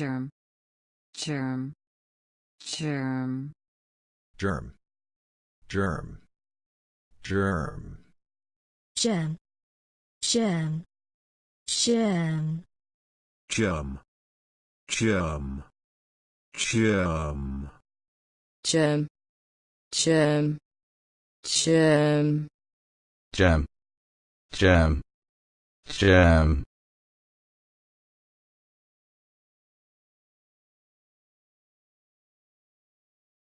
germ germ germ germ germ germ germ germ germ germ germ germ germ germ germ germ germ germ